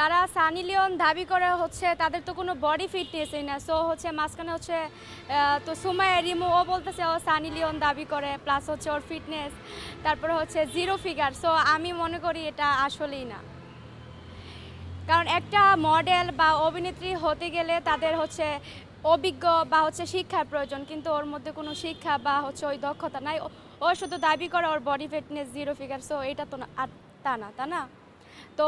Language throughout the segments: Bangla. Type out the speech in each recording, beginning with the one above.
তারা সানি লিওন দাবি করে হচ্ছে তাদের তো কোনো বডি ফিটনেসই না সো হচ্ছে মাঝখানে হচ্ছে তো সুমায় রিমু ও বলতেছে ও সানি লিওন দাবি করে প্লাস হচ্ছে ওর ফিটনেস তারপরে হচ্ছে জিরো ফিগার সো আমি মনে করি এটা আসলেই না কারণ একটা মডেল বা অভিনেত্রী হতে গেলে তাদের হচ্ছে অভিজ্ঞ বা হচ্ছে শিক্ষার প্রয়োজন কিন্তু ওর মধ্যে কোনো শিক্ষা বা হচ্ছে ওই দক্ষতা নাই ও শুধু দাবি করে ওর body fitness zero figure so এটা তো তা না তা না তো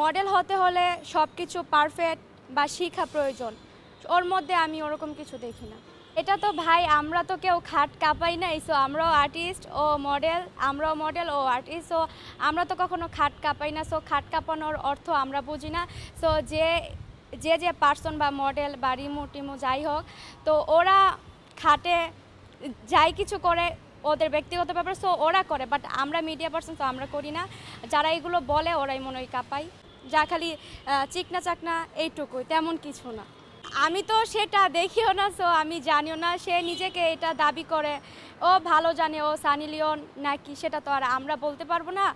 মডেল হতে হলে সব কিছু পারফেক্ট বা শিক্ষা প্রয়োজন ওর মধ্যে আমি ওরকম কিছু দেখি না এটা তো ভাই আমরা তো কেউ খাট কাঁপাই নাই সো আমরাও আর্টিস্ট ও মডেল আমরাও মডেল ও আর্টিস্ট সো আমরা তো কখনো খাট কাঁপাই না সো খাট কাঁপানোর অর্থ আমরা বুঝি না সো যে যে যে পার্সন বা মডেল বা রিমো টিমো যাই হোক তো ওরা খাটে যাই কিছু করে ওদের ব্যক্তিগত ব্যাপার সো ওরা করে বাট আমরা মিডিয়া পার্সন তো আমরা করি না যারা এগুলো বলে ওরাই মনে হয় কাঁপাই যা খালি চিকনা চাকনা এইটুকুই তেমন কিছু না আমি তো সেটা দেখিও না সো আমি জানিও না সে নিজেকে এটা দাবি করে ও ভালো জানে ও সানি লিওন নাকি সেটা তো আর আমরা বলতে পারবো না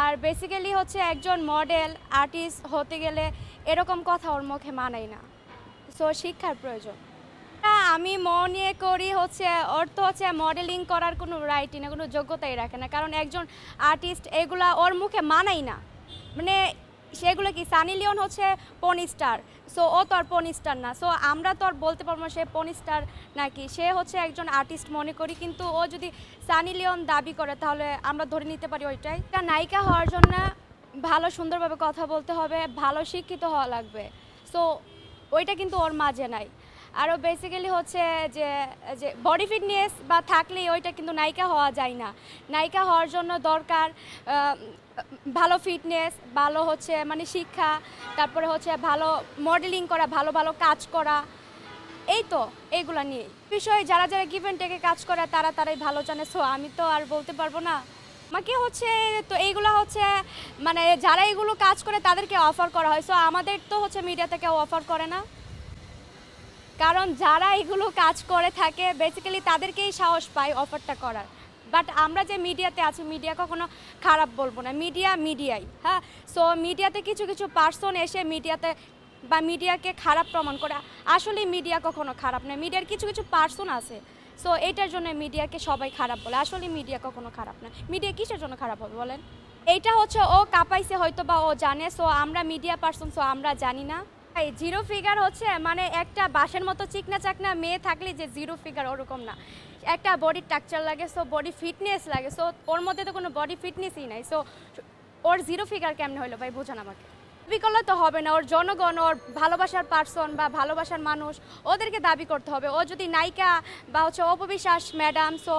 আর বেসিক্যালি হচ্ছে একজন মডেল আর্টিস্ট হতে গেলে এরকম কথা ওর মুখে মানাই না সো শিক্ষার প্রয়োজন আমি মনে করি হচ্ছে অর্থ হচ্ছে মডেলিং করার কোনো রাইটই না কোনো যোগ্যতাই রাখে না কারণ একজন আর্টিস্ট এগুলা ওর মুখে মানাই না মানে সেগুলো কি সানি লিওন হচ্ছে পনি স্টার সো ও তো আর পনি স্টার না সো আমরা তো আর বলতে পারবো না সে পনি স্টার নাকি সে হচ্ছে একজন আর্টিস্ট মনে করি কিন্তু ও যদি সানি লিওন দাবি করে তাহলে আমরা ধরে নিতে পারি ওইটাই একটা নায়িকা হওয়ার জন্য ভালো সুন্দরভাবে কথা বলতে হবে ভালো শিক্ষিত হওয়া লাগবে সো ওইটা কিন্তু ওর মাঝে নাই আরও বেসিক্যালি হচ্ছে যে যে বডি ফিটনেস বা থাকলে ওইটা কিন্তু নায়িকা হওয়া যায় না নায়িকা হওয়ার জন্য দরকার ভালো ফিটনেস ভালো হচ্ছে মানে শিক্ষা তারপরে হচ্ছে ভালো মডেলিং করা ভালো ভালো কাজ করা এই তো এইগুলো নিয়ে বিষয়ে যারা যারা গিভেন টেকে কাজ করে তারা তারাই ভালো জানে সো আমি তো আর বলতে পারবো না আমাকে হচ্ছে তো এইগুলো হচ্ছে মানে যারা এগুলো কাজ করে তাদেরকে অফার করা হয় সো আমাদের তো হচ্ছে মিডিয়া থেকে অফার করে না কারণ যারা এগুলো কাজ করে থাকে বেসিক্যালি তাদেরকেই সাহস পায় অফারটা করার বাট আমরা যে মিডিয়াতে আছি মিডিয়া কখনো খারাপ বলবো না মিডিয়া মিডিয়াই হ্যাঁ সো মিডিয়াতে কিছু কিছু পার্সন এসে মিডিয়াতে বা মিডিয়াকে খারাপ প্রমাণ করে আসলে মিডিয়া কখনো খারাপ নয় মিডিয়ার কিছু কিছু পার্সন আছে সো এটার জন্য মিডিয়াকে সবাই খারাপ বলে আসলে মিডিয়া কখনো খারাপ না মিডিয়া কিসের জন্য খারাপ হবে বলেন এইটা হচ্ছে ও কাঁপাইছে হয়তো বা ও জানে সো আমরা মিডিয়া পার্সন সো আমরা জানি না জিরো ফিগার হচ্ছে মানে একটা বাসের মতো চিকনা চাকনা মেয়ে থাকলে যে জিরো ফিগার ওরকম না একটা বডি স্ট্রাকচার লাগে সো বডি ফিটনেস লাগে সো ওর মধ্যে তো কোনো বডি ফিটনেসই নাই সো ওর জিরো ফিগার কেমন হলো ভাই বোঝান আমাকে দাবি করলে তো হবে না ওর জনগণ ওর ভালোবাসার পার্সন বা ভালোবাসার মানুষ ওদেরকে দাবি করতে হবে ও যদি নায়িকা বা হচ্ছে অপবিশ্বাস ম্যাডাম সো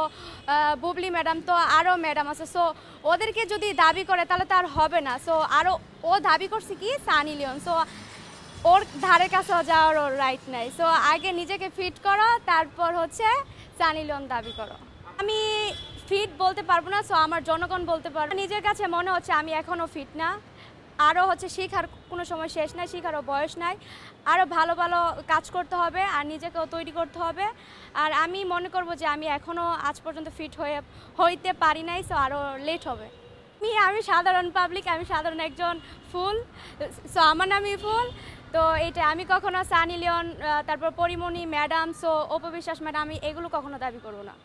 বুবলি ম্যাডাম তো আরও ম্যাডাম আছে সো ওদেরকে যদি দাবি করে তাহলে তো আর হবে না সো আরও ও দাবি করছে কি সানি লিওন সো ওর ধারে কাছে যাওয়ার ওর রাইট নাই সো আগে নিজেকে ফিট করো তারপর হচ্ছে সানি লোন দাবি করো আমি ফিট বলতে পারবো না সো আমার জনগণ বলতে পারবো নিজের কাছে মনে হচ্ছে আমি এখনও ফিট না আরও হচ্ছে শিখার কোনো সময় শেষ নাই শিখারও বয়স নাই আরও ভালো ভালো কাজ করতে হবে আর নিজেকেও তৈরি করতে হবে আর আমি মনে করব যে আমি এখনও আজ পর্যন্ত ফিট হয়ে হইতে পারি নাই সো আরও লেট হবে আমি আমি সাধারণ পাবলিক আমি সাধারণ একজন ফুল সো আমার নামই ফুল তো এটা আমি কখনো সানি লিওন তারপর পরিমণি ম্যাডাম সো অপবিশ্বাস ম্যাডাম আমি এগুলো কখনো দাবি করবো না